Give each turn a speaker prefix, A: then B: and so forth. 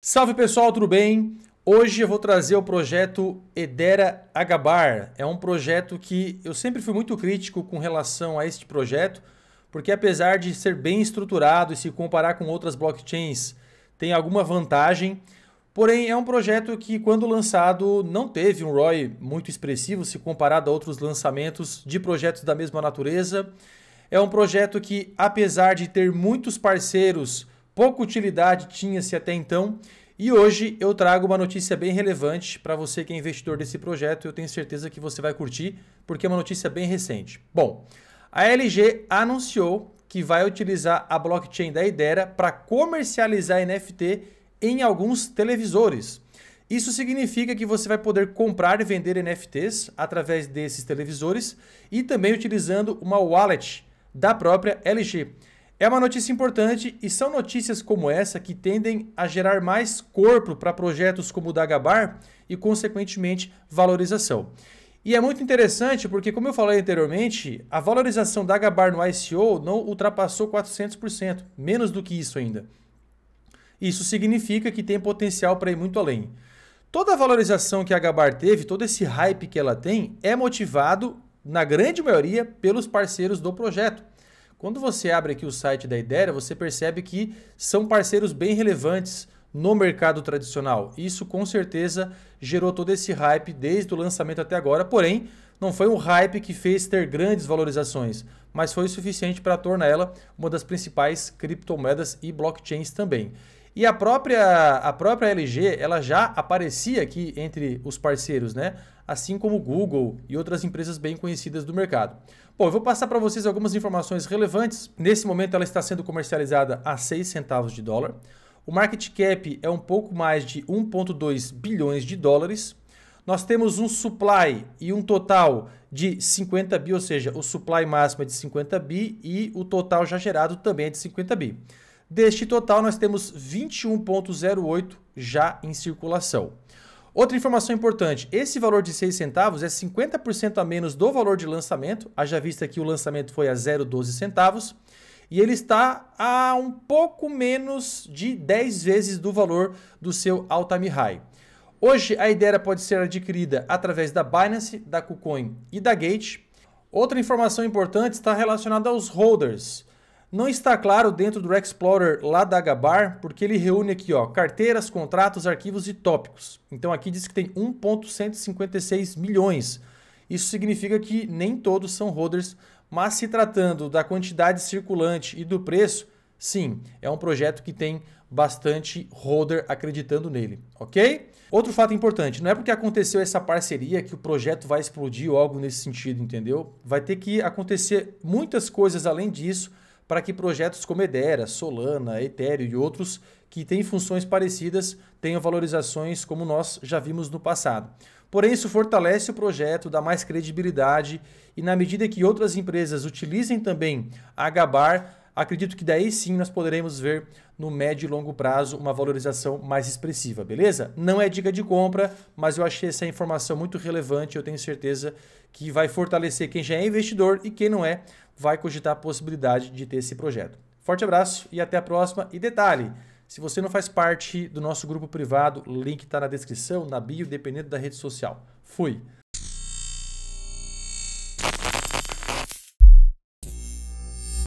A: Salve pessoal, tudo bem? Hoje eu vou trazer o projeto Edera Agabar. É um projeto que eu sempre fui muito crítico com relação a este projeto, porque apesar de ser bem estruturado e se comparar com outras blockchains, tem alguma vantagem. Porém, é um projeto que, quando lançado, não teve um ROI muito expressivo se comparado a outros lançamentos de projetos da mesma natureza. É um projeto que, apesar de ter muitos parceiros pouca utilidade tinha-se até então. E hoje eu trago uma notícia bem relevante para você que é investidor desse projeto. Eu tenho certeza que você vai curtir, porque é uma notícia bem recente. Bom, a LG anunciou que vai utilizar a blockchain da Idera para comercializar NFT em alguns televisores. Isso significa que você vai poder comprar e vender NFTs através desses televisores e também utilizando uma wallet da própria LG. É uma notícia importante e são notícias como essa que tendem a gerar mais corpo para projetos como o da Gabar e, consequentemente, valorização. E é muito interessante porque, como eu falei anteriormente, a valorização da Gabar no ICO não ultrapassou 400%, menos do que isso ainda. Isso significa que tem potencial para ir muito além. Toda a valorização que a Gabar teve, todo esse hype que ela tem, é motivado, na grande maioria, pelos parceiros do projeto. Quando você abre aqui o site da Idera, você percebe que são parceiros bem relevantes no mercado tradicional. Isso com certeza gerou todo esse hype desde o lançamento até agora, porém, não foi um hype que fez ter grandes valorizações, mas foi o suficiente para torná-la uma das principais criptomoedas e blockchains também. E a própria, a própria LG, ela já aparecia aqui entre os parceiros, né? assim como Google e outras empresas bem conhecidas do mercado. Bom, eu vou passar para vocês algumas informações relevantes. Nesse momento ela está sendo comercializada a 6 centavos de dólar. O market cap é um pouco mais de 1,2 bilhões de dólares. Nós temos um supply e um total de 50 bi, ou seja, o supply máximo é de 50 bi e o total já gerado também é de 50 bi. Deste total, nós temos 21,08 já em circulação. Outra informação importante: esse valor de 6 centavos é 50% a menos do valor de lançamento, haja vista que o lançamento foi a 0,12 centavos, e ele está a um pouco menos de 10 vezes do valor do seu all-time high. Hoje a Idera pode ser adquirida através da Binance, da KuCoin e da Gate. Outra informação importante está relacionada aos holders. Não está claro dentro do Explorer lá da Gabar, porque ele reúne aqui ó, carteiras, contratos, arquivos e tópicos. Então aqui diz que tem 1.156 milhões. Isso significa que nem todos são holders, mas se tratando da quantidade circulante e do preço, sim, é um projeto que tem bastante holder acreditando nele, ok? Outro fato importante, não é porque aconteceu essa parceria que o projeto vai explodir ou algo nesse sentido, entendeu? Vai ter que acontecer muitas coisas além disso para que projetos como Edera, Solana, Ethereum e outros que têm funções parecidas tenham valorizações como nós já vimos no passado. Porém, isso fortalece o projeto, dá mais credibilidade e, na medida que outras empresas utilizem também a Gabar, Acredito que daí sim nós poderemos ver no médio e longo prazo uma valorização mais expressiva, beleza? Não é dica de compra, mas eu achei essa informação muito relevante. Eu tenho certeza que vai fortalecer quem já é investidor e quem não é vai cogitar a possibilidade de ter esse projeto. Forte abraço e até a próxima. E detalhe, se você não faz parte do nosso grupo privado, link está na descrição, na bio, dependendo da rede social. Fui!